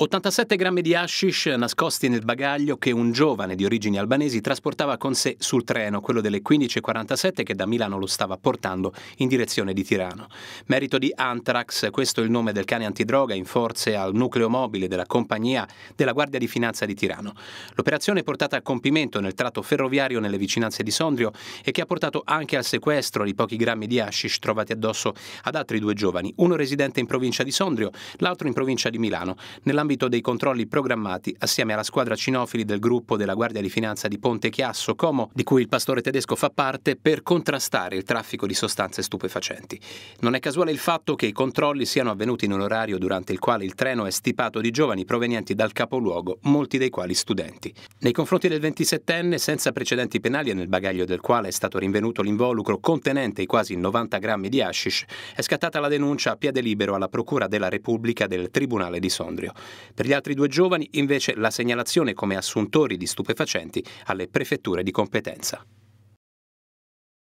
87 grammi di hashish nascosti nel bagaglio che un giovane di origini albanesi trasportava con sé sul treno, quello delle 15.47 che da Milano lo stava portando in direzione di Tirano. Merito di Antrax, questo è il nome del cane antidroga in forze al nucleo mobile della compagnia della Guardia di Finanza di Tirano. L'operazione è portata a compimento nel tratto ferroviario nelle vicinanze di Sondrio e che ha portato anche al sequestro di pochi grammi di hashish trovati addosso ad altri due giovani, uno residente in provincia di Sondrio, l'altro in provincia di Milano. Nella nell'ambito dei controlli programmati assieme alla squadra cinofili del gruppo della Guardia di Finanza di Ponte Chiasso Como, di cui il pastore tedesco fa parte, per contrastare il traffico di sostanze stupefacenti. Non è casuale il fatto che i controlli siano avvenuti in un orario durante il quale il treno è stipato di giovani provenienti dal capoluogo, molti dei quali studenti. Nei confronti del 27enne, senza precedenti penali e nel bagaglio del quale è stato rinvenuto l'involucro contenente i quasi 90 grammi di hashish, è scattata la denuncia a piede libero alla Procura della Repubblica del Tribunale di Sondrio. Per gli altri due giovani invece la segnalazione come assuntori di stupefacenti alle prefetture di competenza.